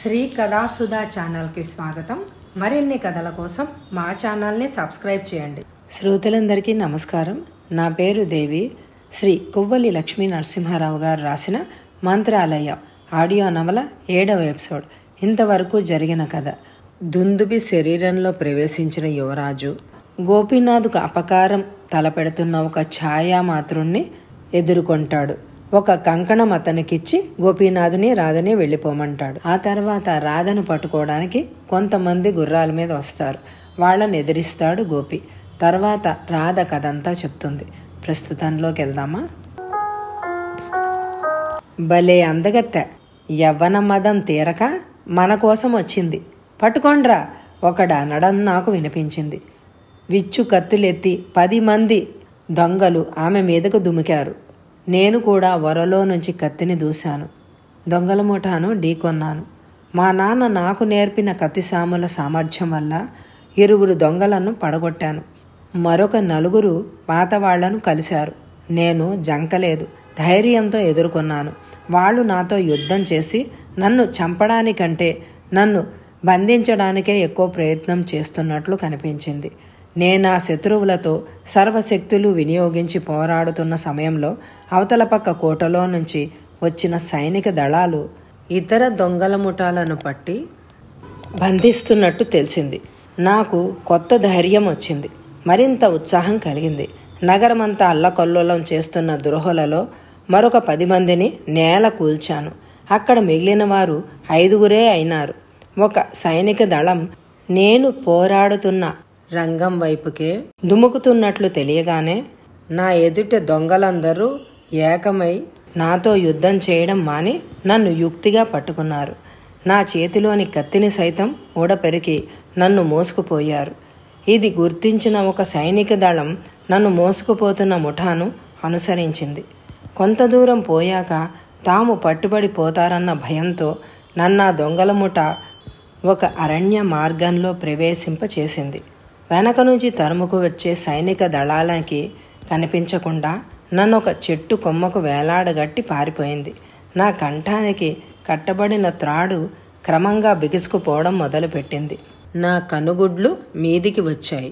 శ్రీ కథాసుధా ఛానల్కి స్వాగతం మరిన్ని కథల కోసం మా ఛానల్ని సబ్స్క్రైబ్ చేయండి శ్రోతలందరికీ నమస్కారం నా పేరు దేవి శ్రీ కొవ్వలి లక్ష్మీ నరసింహారావు గారు రాసిన మంత్రాలయ ఆడియో నవల ఏడవ ఎపిసోడ్ ఇంతవరకు జరిగిన కథ దుందుబి శరీరంలో ప్రవేశించిన యువరాజు గోపీనాథ్కు అపకారం తలపెడుతున్న ఒక ఛాయామాతృణ్ణి ఎదుర్కొంటాడు ఒక కంకణం అతనికిచ్చి గోపీనాథుని రాధని వెళ్ళిపోమంటాడు ఆ తర్వాత రాధను పట్టుకోవడానికి కొంతమంది గుర్రాల మీద వస్తారు వాళ్ళని ఎదిరిస్తాడు గోపి తర్వాత రాధ కథంతా చెప్తుంది ప్రస్తుతంలోకి వెళ్దామా భలే అందగత్తె యవ్వన మదం తీరక మన కోసం వచ్చింది పట్టుకోండ్రా ఒకడ నడం నాకు వినిపించింది విచ్చు కత్తులెత్తి పది మంది దొంగలు ఆమె మీదకు దుమికారు నేను కూడా వరలో నుంచి కత్తిని దూశాను దొంగల ముఠాను ఢీకొన్నాను మా నాన్న నాకు నేర్పిన కత్తి సాముల సామర్థ్యం వల్ల ఇరువురు దొంగలను పడగొట్టాను మరొక నలుగురు పాతవాళ్లను కలిశారు నేను జంకలేదు ధైర్యంతో ఎదుర్కొన్నాను వాళ్ళు నాతో యుద్ధం చేసి నన్ను చంపడానికంటే నన్ను బంధించడానికే ఎక్కువ ప్రయత్నం చేస్తున్నట్లు కనిపించింది నేను నా శత్రువులతో సర్వశక్తులు వినియోగించి పోరాడుతున్న సమయంలో అవతల పక్క కోటలో నుంచి వచ్చిన సైనిక దళాలు ఇతర దొంగల ముఠాలను పట్టి బంధిస్తున్నట్టు తెలిసింది నాకు కొత్త ధైర్యం వచ్చింది మరింత ఉత్సాహం కలిగింది నగరమంతా అల్లకల్లోలం చేస్తున్న దురహులలో మరొక పది మందిని నేల కూల్చాను అక్కడ మిగిలిన వారు ఐదుగురే అయినారు ఒక సైనిక దళం నేను పోరాడుతున్న రంగం వైపుకే దుముకుతున్నట్లు తెలియగానే నా ఎదుట దొంగలందరూ ఏకమై నాతో యుద్ధం చేయడం మాని నన్ను యుక్తిగా పట్టుకున్నారు నా చేతిలోని కత్తిని సైతం ఊడపెరికి నన్ను మోసుకుపోయారు ఇది గుర్తించిన ఒక సైనిక దళం నన్ను మోసుకుపోతున్న ముఠాను అనుసరించింది కొంత దూరం పోయాక తాము పట్టుబడి పోతారన్న భయంతో నన్న దొంగల ముఠ ఒక అరణ్య మార్గంలో ప్రవేశింపచేసింది వెనక నుంచి తరుముకు వచ్చే సైనిక దళాలకి కనిపించకుండా నన్ను ఒక చెట్టు కొమ్మకు వేలాడగట్టి పారిపోయింది నా కంఠానికి కట్టబడిన త్రాడు క్రమంగా బిగుసుకుపోవడం మొదలుపెట్టింది నా కనుగుడ్లు మీదికి వచ్చాయి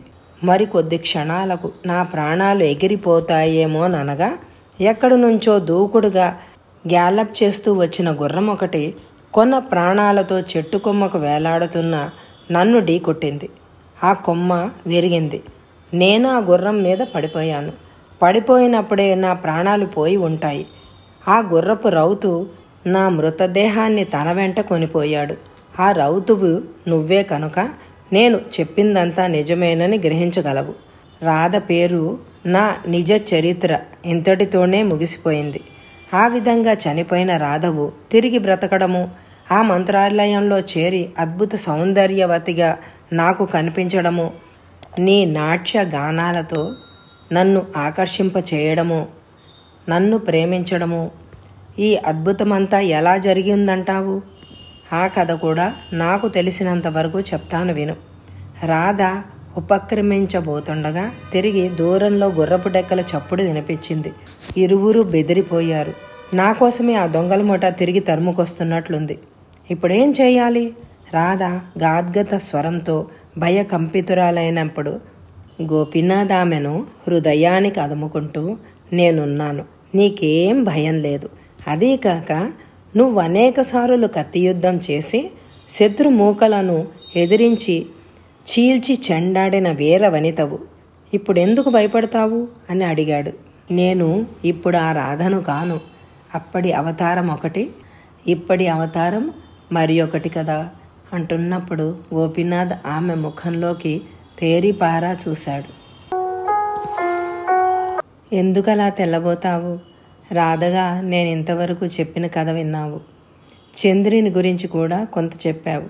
మరి కొద్ది క్షణాలకు నా ప్రాణాలు ఎగిరిపోతాయేమోననగా ఎక్కడి నుంచో దూకుడుగా గ్యాలప్ చేస్తూ వచ్చిన గుర్రం ఒకటి కొన్న ప్రాణాలతో చెట్టు కొమ్మకు వేలాడుతున్న నన్ను ఢీకొట్టింది ఆ కొమ్మ విరిగింది నేను ఆ గుర్రం మీద పడిపోయాను పడిపోయినప్పుడే నా ప్రాణాలు పోయి ఉంటాయి ఆ గుర్రపు రౌతు నా మృతదేహాన్ని తన వెంట కొనిపోయాడు ఆ రౌతువు నువ్వే కనుక నేను చెప్పిందంతా నిజమేనని గ్రహించగలవు రాధ పేరు నా నిజ చరిత్ర ఇంతటితోనే ముగిసిపోయింది ఆ విధంగా చనిపోయిన రాధవు తిరిగి బ్రతకడము ఆ మంత్రాలయంలో చేరి అద్భుత సౌందర్యవతిగా నాకు కనిపించడము నీ నాట్య గానాలతో నన్ను ఆకర్షింప చేయడము నన్ను ప్రేమించడము ఈ అద్భుతమంతా ఎలా జరిగిందంటావు ఆ కథ కూడా నాకు తెలిసినంత వరకు చెప్తాను విను రాధ ఉపక్రమించబోతుండగా తిరిగి దూరంలో గుర్రపు డెక్కల చప్పుడు వినిపించింది ఇరువురు బెదిరిపోయారు నా కోసమే ఆ దొంగల మూట తిరిగి తరుముకొస్తున్నట్లుంది ఇప్పుడేం చేయాలి రాధ గాద్గత స్వరంతో భయకంపితురాలైనప్పుడు గోపీనాథ్ ఆమెను హృదయానికి అదుముకుంటూ నేనున్నాను నీకేం భయం లేదు అదీ కాక నువ్వు అనేక సార్లు కత్తియుద్ధం చేసి శత్రుమూకలను ఎదిరించి చీల్చి చెండాడిన వీర వనితవు ఇప్పుడెందుకు భయపడతావు అని అడిగాడు నేను ఇప్పుడు ఆ రాధను కాను అప్పటి అవతారం ఒకటి ఇప్పటి అవతారం మరి ఒకటి కదా అంటున్నప్పుడు గోపీనాథ్ ఆమె ముఖంలోకి తేరిపారా చూశాడు ఎందుకలా తెల్లబోతావు రాధగా నేను ఇంతవరకు చెప్పిన కథ విన్నావు చంద్రిని గురించి కూడా కొంత చెప్పావు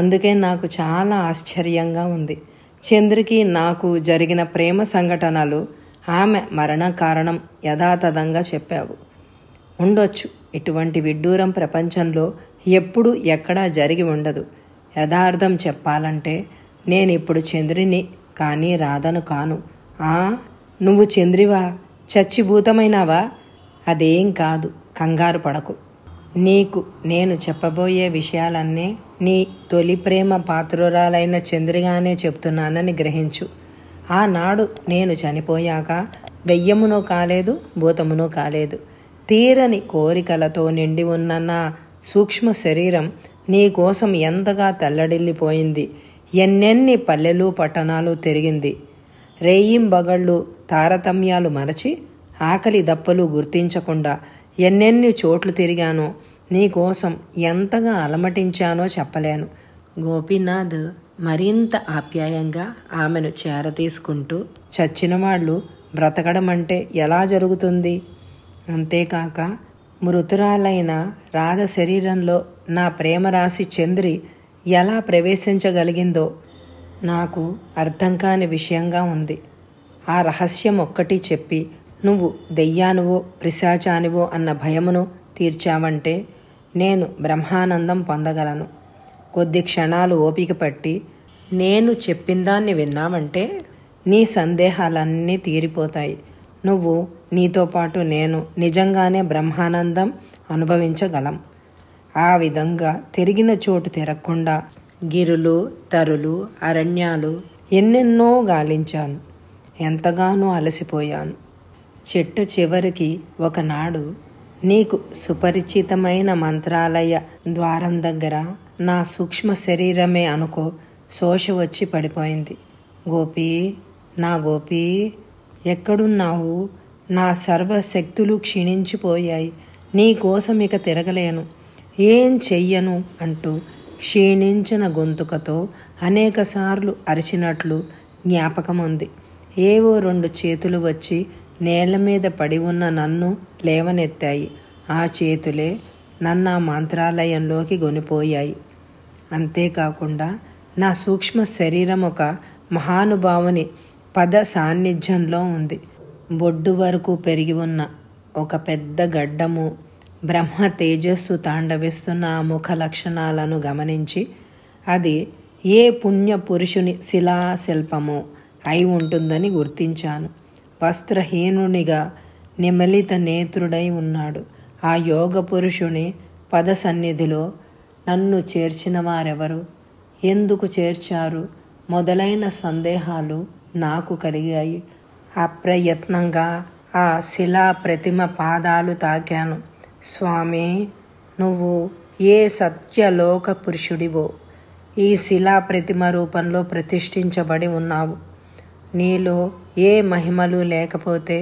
అందుకే నాకు చాలా ఆశ్చర్యంగా ఉంది చంద్రికి నాకు జరిగిన ప్రేమ సంఘటనలు ఆమె మరణ కారణం యథాతథంగా చెప్పావు ఉండొచ్చు ఇటువంటి విడ్డూరం ప్రపంచంలో ఎప్పుడు ఎక్కడా జరిగి ఉండదు యథార్థం చెప్పాలంటే నేను ఇప్పుడు చంద్రిని కానీ రాధను కాను ఆ నువ్వు చంద్రివా చచ్చిభూతమైనావా అదేం కాదు కంగారు పడకు నీకు నేను చెప్పబోయే విషయాలన్నీ నీ తొలి ప్రేమ పాత్రురాలైన చంద్రిగానే చెప్తున్నానని గ్రహించు ఆనాడు నేను చనిపోయాక దెయ్యమునో కాలేదు భూతమునో కాలేదు తీరని కోరికలతో నిండి ఉన్న నా సూక్ష్మ శరీరం నీకోసం ఎంతగా తెల్లడిల్లిపోయింది ఎన్నెన్ని పల్లెలు పట్టణాలు తిరిగింది రేయింబగళ్ళు తారతమ్యాలు మరచి ఆకలి దప్పలు గుర్తించకుండా ఎన్నెన్ని చోట్లు తిరిగానో నీకోసం ఎంతగా అలమటించానో చెప్పలేను గోపీనాథ్ మరింత ఆప్యాయంగా ఆమెను చేరతీసుకుంటూ చచ్చిన వాళ్ళు బ్రతకడం అంటే ఎలా జరుగుతుంది అంతేకాక మృతురాలైన రాధ శరీరంలో నా ప్రేమరాశి చంద్రి ఎలా ప్రవేశించగలిగిందో నాకు అర్థం కాని విషయంగా ఉంది ఆ రహస్యం ఒక్కటి చెప్పి నువ్వు దెయ్యానువో ప్రిశాచానివో అన్న భయమును తీర్చావంటే నేను బ్రహ్మానందం పొందగలను కొద్ది క్షణాలు ఓపిక పట్టి నేను చెప్పిందాన్ని విన్నావంటే నీ సందేహాలన్నీ తీరిపోతాయి నువ్వు నీతో పాటు నేను నిజంగానే బ్రహ్మానందం అనుభవించగలం ఆ విధంగా తిరిగిన చోటు తిరగకుండా గిరులు తరులు అరణ్యాలు ఎన్నెన్నో గాలించాను ఎంతగానో అలసిపోయాను చెట్టు చివరికి ఒకనాడు నీకు సుపరిచితమైన మంత్రాలయ ద్వారం దగ్గర నా సూక్ష్మ శరీరమే అనుకో శోష వచ్చి పడిపోయింది గోపి నా గోపి ఎక్కడున్నావు నా సర్వశక్తులు క్షీణించిపోయాయి నీ కోసం ఇక తిరగలేను ఏం చెయ్యను అంటూ క్షీణించిన గొంతుకతో అనేకసార్లు అరిచినట్లు జ్ఞాపకం ఉంది ఏవో రెండు చేతులు వచ్చి నేల మీద పడి ఉన్న నన్ను లేవనెత్తాయి ఆ చేతులే నన్ను ఆ మంత్రాలయంలోకి గొనిపోయాయి అంతేకాకుండా నా సూక్ష్మ శరీరం ఒక మహానుభావుని పద సాన్నిధ్యంలో ఉంది బొడ్డు వరకు పెరిగి ఉన్న ఒక పెద్ద గడ్డము బ్రహ్మ తేజస్సు తాండవిస్తున్న ఆ ముఖ లక్షణాలను గమనించి అది ఏ పుణ్య పురుషుని శిలాశిల్పము అయి ఉంటుందని గుర్తించాను వస్త్రహీనునిగా నిమలిత నేత్రుడై ఉన్నాడు ఆ యోగ పురుషుని పద సన్నిధిలో నన్ను చేర్చిన వారెవరు ఎందుకు చేర్చారు మొదలైన సందేహాలు నాకు కలిగాయి అప్రయత్నంగా ఆ శిలా ప్రతిమ పాదాలు తాకాను స్వామి నువ్వు ఏ సత్యలోక పురుషుడివో ఈ శిలా ప్రతిమ రూపంలో ప్రతిష్ఠించబడి ఉన్నావు నీలో ఏ మహిమలు లేకపోతే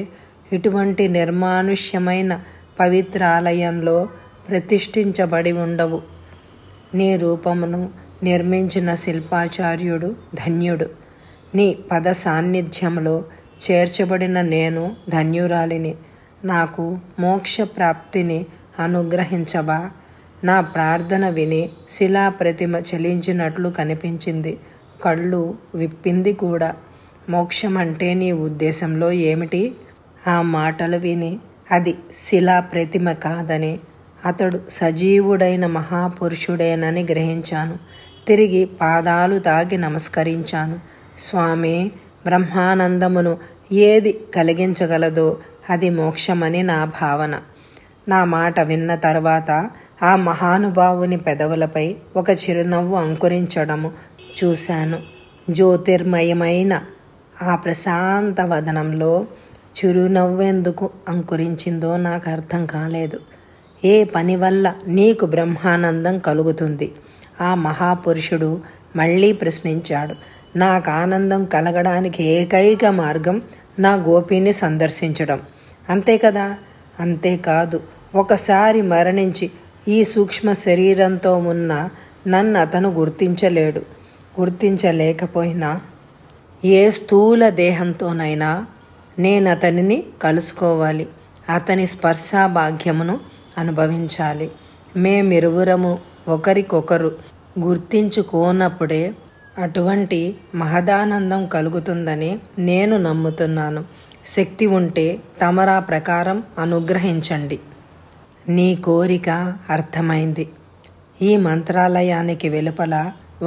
ఇటువంటి నిర్మానుష్యమైన పవిత్ర ఆలయంలో ప్రతిష్ఠించబడి ఉండవు నీ రూపమును నిర్మించిన శిల్పాచార్యుడు ధన్యుడు నీ పద సాన్నిధ్యంలో చేర్చబడిన నేను ధన్యురాలిని నాకు మోక్ష ప్రాప్తిని అనుగ్రహించబా నా ప్రార్థన విని శిలా ప్రతిమ చెలించినట్లు కనిపించింది కళ్ళు విప్పింది కూడా మోక్షం అంటే నీ ఉద్దేశంలో ఏమిటి ఆ మాటలు విని అది శిలా ప్రతిమ కాదని అతడు సజీవుడైన మహాపురుషుడేనని గ్రహించాను తిరిగి పాదాలు తాగి నమస్కరించాను స్వామి బ్రహ్మానందమును ఏది కలిగించగలదో అది మోక్షమని నా భావన నా మాట విన్న తర్వాత ఆ మహానుభావుని పెదవులపై ఒక చిరునవ్వు అంకురించడము చూశాను జ్యోతిర్మయమైన ఆ ప్రశాంత వదనంలో చిరునవ్వెందుకు అంకురించిందో నాకు అర్థం కాలేదు ఏ పని వల్ల నీకు బ్రహ్మానందం కలుగుతుంది ఆ మహాపురుషుడు మళ్ళీ ప్రశ్నించాడు నాకు ఆనందం కలగడానికి ఏకైక మార్గం నా గోపిని సందర్శించడం అంతే కదా అంతేకాదు ఒకసారి మరణించి ఈ సూక్ష్మ శరీరంతో ఉన్న నన్ను అతను గుర్తించలేడు గుర్తించలేకపోయినా ఏ స్థూల దేహంతోనైనా నేను అతనిని కలుసుకోవాలి అతని స్పర్శా భాగ్యమును అనుభవించాలి మేమిరువురము ఒకరికొకరు గుర్తించుకోనప్పుడే అటువంటి మహదానందం కలుగుతుందని నేను నమ్ముతున్నాను శక్తి ఉంటే తమరా ప్రకారం అనుగ్రహించండి నీ కోరిక అర్థమైంది ఈ మంత్రాలయానికి వెలుపల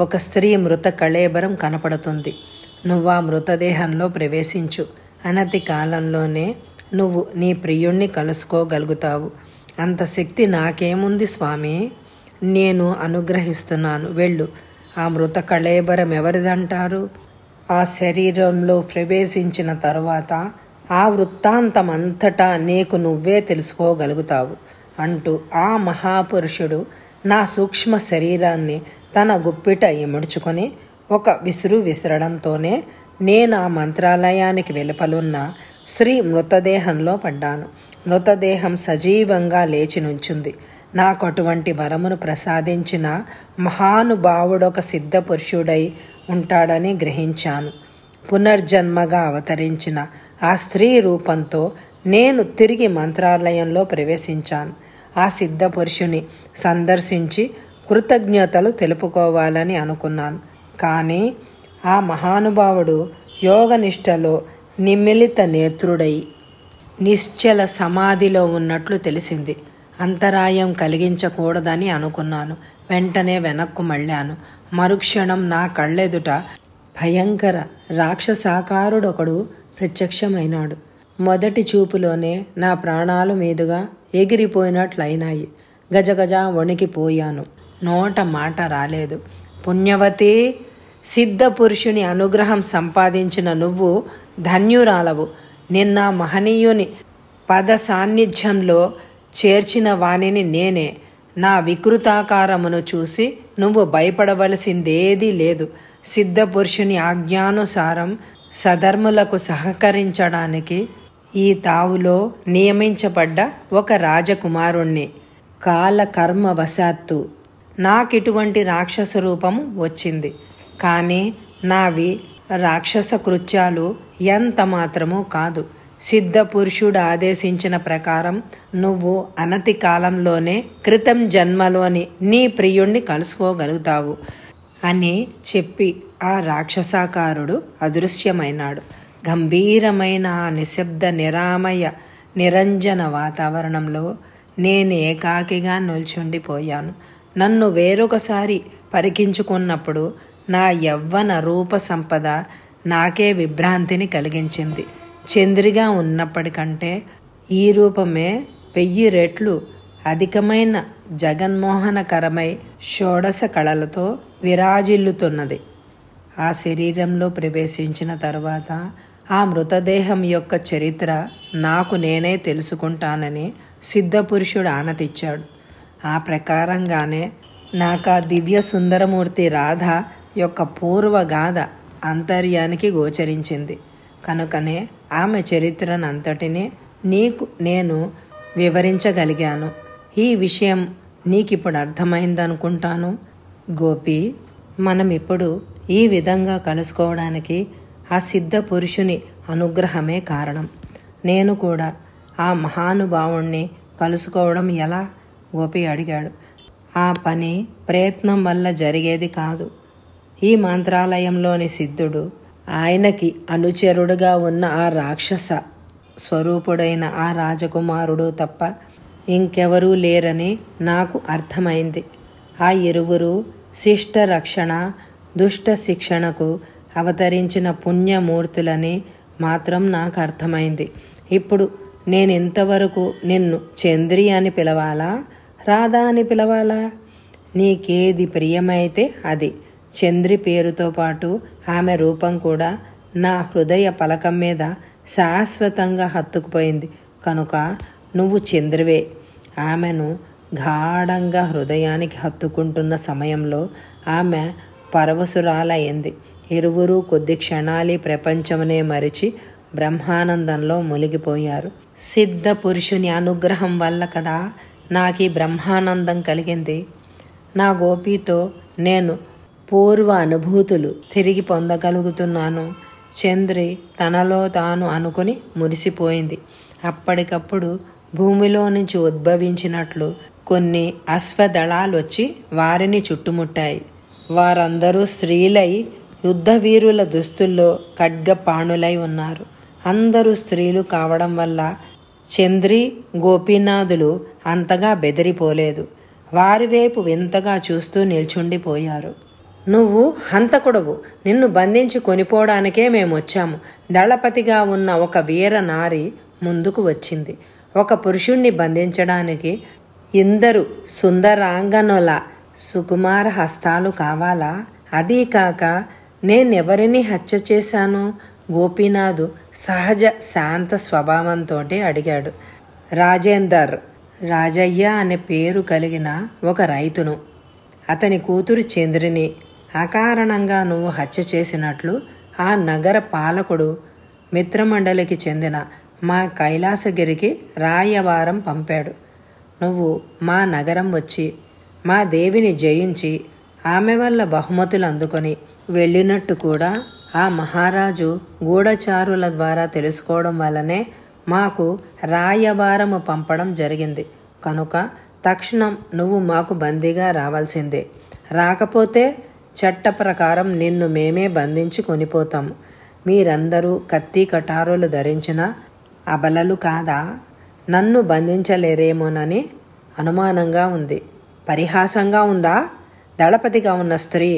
ఒక స్త్రీ మృత కళేబరం కనపడుతుంది నువ్వు ఆ మృతదేహంలో ప్రవేశించు అనతి కాలంలోనే నువ్వు నీ ప్రియుణ్ణి కలుసుకోగలుగుతావు అంత శక్తి నాకేముంది స్వామి నేను అనుగ్రహిస్తున్నాను వెళ్ళు ఆ మృత కళేబరం ఎవరిదంటారు ఆ శరీరంలో ప్రవేశించిన తర్వాత ఆ వృత్తాంతమంతటా నీకు నువ్వే తెలుసుకోగలుగుతావు అంటూ ఆ మహాపురుషుడు నా సూక్ష్మ శరీరాన్ని తన గుప్పిట ఇముడుచుకొని ఒక విసురు విసరడంతోనే నేను ఆ మంత్రాలయానికి వెలుపలున్న శ్రీ మృతదేహంలో పడ్డాను మృతదేహం సజీవంగా లేచి నుంచుంది నాకు అటువంటి వరమును ప్రసాదించిన మహానుభావుడొక సిద్ధ పురుషుడై ఉంటాడని గ్రహించాను పునర్జన్మగా అవతరించిన ఆ స్త్రీ రూపంతో నేను తిరిగి మంత్రాలయంలో ప్రవేశించాను ఆ సిద్ధ పురుషుని సందర్శించి కృతజ్ఞతలు తెలుపుకోవాలని అనుకున్నాను కానీ ఆ మహానుభావుడు యోగనిష్టలో నిమిలిత నేత్రుడై నిశ్చల సమాధిలో ఉన్నట్లు తెలిసింది అంతరాయం కలిగించకూడదని అనుకున్నాను వెంటనే వెనక్కు మళ్ళాను మరుక్షణం నా కళ్ళెదుట భయంకర రాక్షసాకారుడొకడు ప్రత్యక్షమైనాడు మొదటి చూపులోనే నా ప్రాణాలు మీదుగా ఎగిరిపోయినట్లయినాయి గజగజ వణికిపోయాను నోట మాట రాలేదు పుణ్యవతి సిద్ధ పురుషుని అనుగ్రహం సంపాదించిన నువ్వు ధన్యురాలవు నిన్న మహనీయుని పద సాన్నిధ్యంలో చేర్చిన వాణిని నేనే నా వికృతాకారమును చూసి నువ్వు భయపడవలసిందేదీ లేదు సిద్ధపురుషుని ఆజ్ఞానుసారం సధర్ములకు సహకరించడానికి ఈ తావులో నియమించబడ్డ ఒక రాజకుమారుణ్ణి కాలకర్మవశాత్తు నాకిటువంటి రాక్షస రూపము వచ్చింది కానీ నావి రాక్షస కృత్యాలు ఎంత మాత్రమూ కాదు సిద్ధ పురుషుడు ఆదేశించిన ప్రకారం నువ్వు అనతి కాలంలోనే క్రితం జన్మలోని నీ ప్రియుణ్ణి కలుసుకోగలుగుతావు అని చెప్పి ఆ రాక్షసాకారుడు అదృశ్యమైనాడు గంభీరమైన ఆ నిశ్శబ్ద నిరామయ నిరంజన వాతావరణంలో నేను ఏకాకిగా నిల్చుండిపోయాను నన్ను వేరొకసారి పరికించుకున్నప్పుడు నా యవ్వన రూప సంపద నాకే విభ్రాంతిని కలిగించింది చంద్రిగా ఉన్నప్పటికంటే ఈ రూపమే వెయ్యి రెట్లు అధికమైన జగన్మోహనకరమై షోడశ కళలతో విరాజిల్లుతున్నది ఆ శరీరంలో ప్రవేశించిన తర్వాత ఆ మృతదేహం యొక్క చరిత్ర నాకు నేనే తెలుసుకుంటానని సిద్ధపురుషుడు ఆనతిచ్చాడు ఆ ప్రకారంగానే నాకు ఆ దివ్య సుందరమూర్తి రాధ యొక్క పూర్వగాథ అంతర్యానికి గోచరించింది కనుకనే ఆమె చరిత్రనంతటినీ నీకు నేను వివరించగలిగాను ఈ విషయం నీకు ఇప్పుడు అర్థమైందనుకుంటాను గోపి మనమిప్పుడు ఈ విధంగా కలుసుకోవడానికి ఆ సిద్ధ పురుషుని అనుగ్రహమే కారణం నేను కూడా ఆ మహానుభావుణ్ణి కలుసుకోవడం ఎలా గోపి అడిగాడు ఆ పని ప్రయత్నం వల్ల జరిగేది కాదు ఈ మంత్రాలయంలోని సిద్ధుడు ఆయనకి అనుచరుడుగా ఉన్న ఆ రాక్షస స్వరూపుడైన ఆ రాజకుమారుడు తప్ప ఇంకెవరూ లేరని నాకు అర్థమైంది ఆ ఇరువురు శిష్ట రక్షణ దుష్ట శిక్షణకు అవతరించిన పుణ్యమూర్తులని మాత్రం నాకు అర్థమైంది ఇప్పుడు నేను ఇంతవరకు నిన్ను చంద్రి అని పిలవాలా రాధా అని పిలవాలా నీకేది ప్రియమైతే అది చంద్రి పేరుతో పాటు ఆమె రూపం కూడా నా హృదయ పలకం మీద శాశ్వతంగా హత్తుకుపోయింది కనుక నువ్వు చంద్రివే ఆమెను గాఢంగా హృదయానికి హత్తుకుంటున్న సమయంలో ఆమె పరవశురాలయ్యింది ఇరువురు కొద్ది క్షణాలి ప్రపంచమునే మరిచి బ్రహ్మానందంలో మునిగిపోయారు సిద్ధ పురుషుని అనుగ్రహం వల్ల కదా నాకు ఈ బ్రహ్మానందం కలిగింది నా గోపితో నేను పూర్వ అనుభూతులు తిరిగి పొందగలుగుతున్నాను చంద్రి తనలో తాను అనుకుని మురిసిపోయింది అప్పటికప్పుడు భూమిలో నుంచి ఉద్భవించినట్లు కొన్ని అశ్వదళాలు వచ్చి వారిని చుట్టుముట్టాయి వారందరూ స్త్రీలై యుద్ధవీరుల దుస్తుల్లో ఖడ్గపాణులై ఉన్నారు అందరూ స్త్రీలు కావడం వల్ల చంద్రి గోపీనాథులు అంతగా బెదిరిపోలేదు వారి వైపు వింతగా చూస్తూ నిల్చుండిపోయారు నువ్వు హంతకుడవు నిన్ను బంధించి కొనిపోవడానికే మేమొచ్చాము దళపతిగా ఉన్న ఒక వీర నారి ముందుకు వచ్చింది ఒక పురుషుణ్ణి బంధించడానికి ఇందరు సుందరాంగనుల సుకుమార హస్తాలు కావాలా అదీ కాక నేనెవరిని హత్య చేశాను గోపీనాథ్ సహజ శాంత స్వభావంతో అడిగాడు రాజేందర్ రాజయ్య అనే పేరు కలిగిన ఒక రైతును అతని కూతురు చంద్రిని అకారణంగాను హత్య చేసినట్లు ఆ నగర పాలకుడు మిత్రమండలికి చెందిన మా కైలాసగిరికి రాయవారం పంపాడు నువ్వు మా నగరం వచ్చి మా దేవిని జయించి ఆమె వల్ల బహుమతులు అందుకొని వెళ్ళినట్టు కూడా ఆ మహారాజు గూఢచారుల ద్వారా తెలుసుకోవడం వల్లనే మాకు రాయవారము పంపడం జరిగింది కనుక తక్షణం నువ్వు మాకు బందీగా రావాల్సిందే రాకపోతే చట్ట ప్రకారం నిన్ను మేమే బంధించి కొనిపోతాం మీరందరూ కత్తి కటారులు ధరించిన అబలలు కాదా నన్ను బంధించలేరేమోనని అనుమానంగా ఉంది పరిహాసంగా ఉందా దళపతిగా ఉన్న స్త్రీ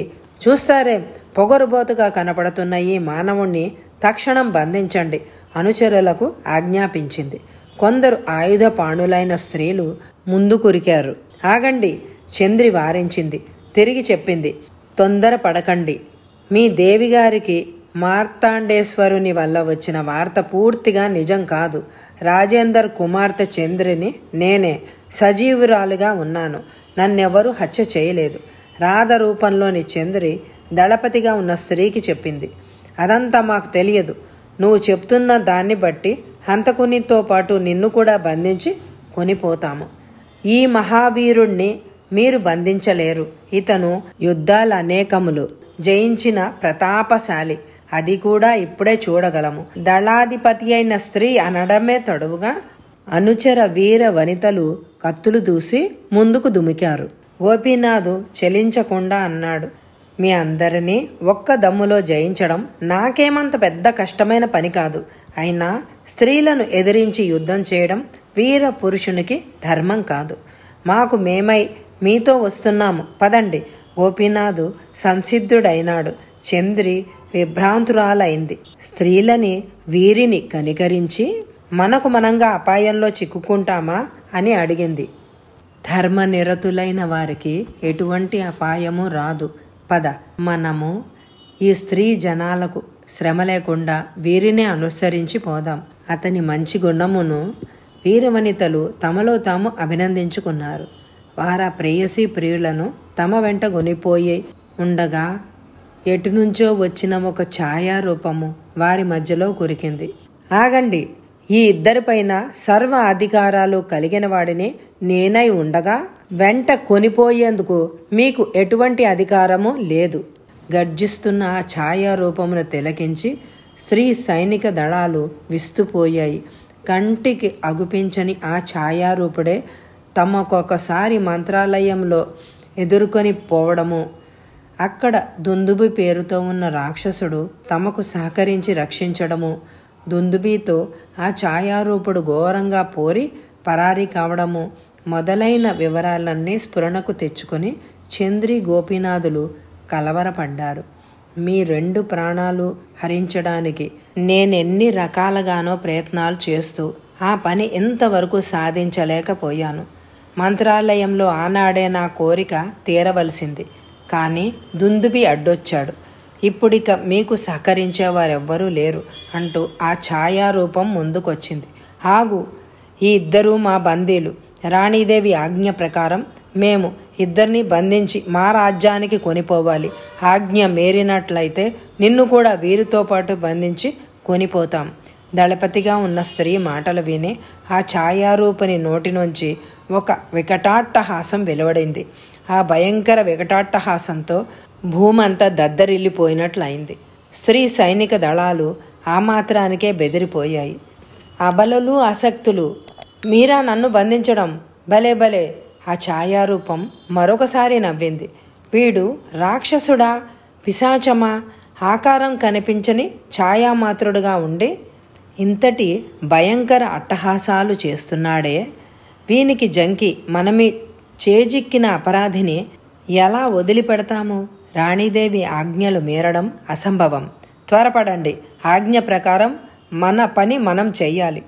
చూస్తారే పొగరుబోతుగా కనపడుతున్న ఈ మానవుణ్ణి తక్షణం బంధించండి అనుచరులకు ఆజ్ఞాపించింది కొందరు ఆయుధ పాణులైన స్త్రీలు ముందు కురికారు ఆగండి చంద్రి వారించింది తిరిగి చెప్పింది తొందరపడకండి మీ దేవిగారికి మార్తాండేశ్వరుని వల్ల వచ్చిన వార్త పూర్తిగా నిజం కాదు రాజేందర్ కుమార్తె చంద్రిని నేనే సజీవురాలుగా ఉన్నాను నన్నెవరూ హత్య చేయలేదు రాధ రూపంలోని చంద్రి దళపతిగా ఉన్న స్త్రీకి చెప్పింది అదంతా మాకు తెలియదు నువ్వు చెప్తున్న దాన్ని బట్టి హంతకునితో పాటు నిన్ను కూడా బంధించి కొనిపోతాము ఈ మహావీరుణ్ణి మీరు బంధించలేరు ఇతను యుద్ధాలు అనేకములు జయించిన ప్రతాపశాలి అది కూడా ఇప్పుడే చూడగలము దళాధిపతి అయిన స్త్రీ అనడమే తడువుగా అనుచర వీర వనితలు కత్తులు దూసి ముందుకు దుమికారు గోపీనాథు చెలించకుండా అన్నాడు మీ అందరినీ ఒక్క దమ్ములో జయించడం నాకేమంత పెద్ద కష్టమైన పని కాదు అయినా స్త్రీలను ఎదిరించి యుద్ధం చేయడం వీర పురుషునికి ధర్మం కాదు మాకు మేమై మీతో వస్తున్నాము పదండి గోపీనాథు సంసిద్ధుడైనాడు చంద్రి విభ్రాంతురాలైంది స్త్రీలని వీరిని కనికరించి మనకు మనంగా అపాయంలో చిక్కుకుంటామా అని అడిగింది ధర్మనిరతులైన వారికి ఎటువంటి అపాయము రాదు పద మనము ఈ స్త్రీ జనాలకు శ్రమ లేకుండా వీరినే అనుసరించి పోదాం అతని మంచి గుణమును వీరవనితలు తమలో తాము అభినందించుకున్నారు వారా ప్రేయసీ ప్రియులను తమ వెంట కొనిపోయి ఉండగా ఎటునుంచో వచ్చిన ఒక ఛాయారూపము వారి మధ్యలో కురికింది ఆగండి ఈ ఇద్దరిపైన సర్వ అధికారాలు కలిగిన వాడిని నేనై ఉండగా వెంట కొనిపోయేందుకు మీకు ఎటువంటి అధికారము లేదు గర్జిస్తున్న ఆ ఛాయారూపమును తిలకించి స్త్రీ సైనిక దళాలు విస్తుపోయాయి కంటికి అగుపించని ఆ ఛాయారూపుడే తమకొకసారి మంత్రాలయంలో ఎదుర్కొని పోవడము అక్కడ దుందుబి పేరుతో ఉన్న రాక్షసుడు తమకు సహకరించి రక్షించడము దుందుబితో ఆ ఛాయారూపుడు ఘోరంగా పోరి పరారి కావడము మొదలైన వివరాలన్నీ స్ఫురణకు తెచ్చుకొని చంద్రి గోపినాథులు కలవరపడ్డారు మీ రెండు ప్రాణాలు హరించడానికి నేనెన్ని రకాలుగానో ప్రయత్నాలు చేస్తూ ఆ పని ఇంతవరకు సాధించలేకపోయాను మంత్రాలయంలో ఆనాడే నా కోరిక తీరవలసింది కానీ దుందుబి అడ్డొచ్చాడు ఇప్పుడిక మీకు సహకరించేవారెవ్వరూ లేరు అంటూ ఆ ఛాయారూపం ముందుకొచ్చింది ఆగు ఈ ఇద్దరూ మా బందీలు రాణీదేవి ఆజ్ఞ ప్రకారం మేము ఇద్దరిని బంధించి మా రాజ్యానికి కొనిపోవాలి ఆజ్ఞ మేరినట్లయితే నిన్ను కూడా వీరితో పాటు బంధించి కొనిపోతాం దళపతిగా ఉన్న స్త్రీ మాటలు విని ఆ ఛాయారూపని నోటి నుంచి ఒక వికటాట్టహాసం వెలువడింది ఆ భయంకర వికటాట్టహాసంతో భూమంతా దద్దరిల్లిపోయినట్లు అయింది స్త్రీ సైనిక దళాలు ఆ మాత్రానికే బెదిరిపోయాయి అబలలు ఆసక్తులు మీరా నన్ను బంధించడం భలే భలే ఆ ఛాయారూపం మరొకసారి నవ్వింది వీడు రాక్షసుడా పిశాచమా ఆకారం కనిపించని ఛాయామాత్రుడుగా ఉండి ఇంతటి భయంకర అట్టహాసాలు చేస్తున్నాడే వీనికి జంకి మనమి చేజిక్కిన అపరాధిని ఎలా వదిలిపెడతాము రాణీదేవి ఆజ్ఞలు మీరడం అసంభవం త్వరపడండి ఆజ్ఞ ప్రకారం మన పని మనం చెయ్యాలి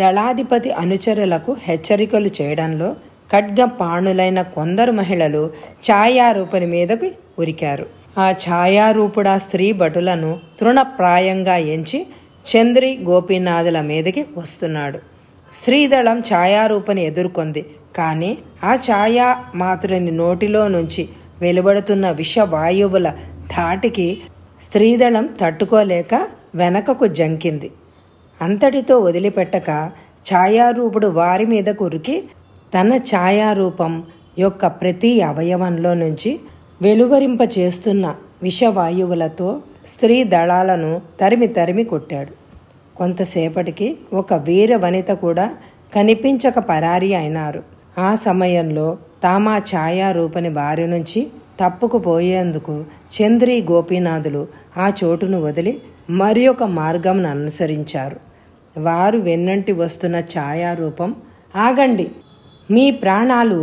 దళాధిపతి అనుచరులకు హెచ్చరికలు చేయడంలో ఖడ్గ పాణులైన కొందరు మహిళలు ఛాయారూపుని మీదకు ఉరికారు ఆ ఛాయారూపుడా స్త్రీ భటులను తృణప్రాయంగా ఎంచి చంద్రి గోపీనాథుల మీదకి వస్తున్నాడు శ్రీదళం ఛాయారూపని ఎదుర్కొంది కానీ ఆ ఛాయా మాతుడిని నోటిలో నుంచి వెలువడుతున్న విషవాయువుల ధాటికి స్త్రీదళం తట్టుకోలేక వెనకకు జంకింది అంతటితో వదిలిపెట్టక ఛాయారూపుడు వారి మీద కురికి తన ఛాయారూపం యొక్క ప్రతి అవయవంలో నుంచి వెలువరింప చేస్తున్న విషవాయువులతో స్త్రీ దళాలను తరిమి తరిమి కొట్టాడు కొంతసేపటికి ఒక వీర వనిత కూడా కనిపించక పరారి అయినారు ఆ సమయంలో తామా ఛాయారూపని బారి నుంచి తప్పుకుపోయేందుకు చంద్రి గోపీనాథులు ఆ చోటును వదిలి మరి ఒక మార్గంను అనుసరించారు వారు వెన్నంటి వస్తున్న ఛాయారూపం ఆగండి మీ ప్రాణాలు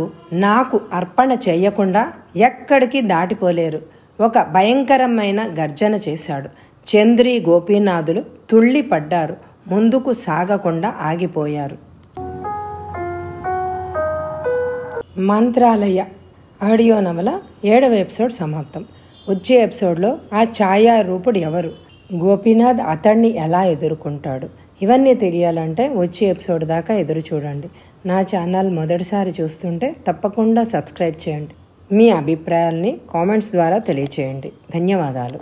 నాకు అర్పణ చేయకుండా ఎక్కడికి దాటిపోలేరు ఒక భయంకరమైన గర్జన చేశాడు చంద్రి గోపీనాథులు తుళ్ళిపడ్డారు ముందుకు సాగకుండా ఆగిపోయారు మంత్రాలయ ఆడియో నవల ఏడవ ఎపిసోడ్ సమాప్తం వచ్చే ఎపిసోడ్లో ఆ ఛాయా రూపుడు ఎవరు గోపీనాథ్ అతడిని ఎలా ఎదుర్కొంటాడు ఇవన్నీ తెలియాలంటే వచ్చే ఎపిసోడ్ దాకా ఎదురు చూడండి నా ఛానల్ మొదటిసారి చూస్తుంటే తప్పకుండా సబ్స్క్రైబ్ చేయండి మీ అభిప్రాయాల్ని కామెంట్స్ ద్వారా తెలియచేయండి ధన్యవాదాలు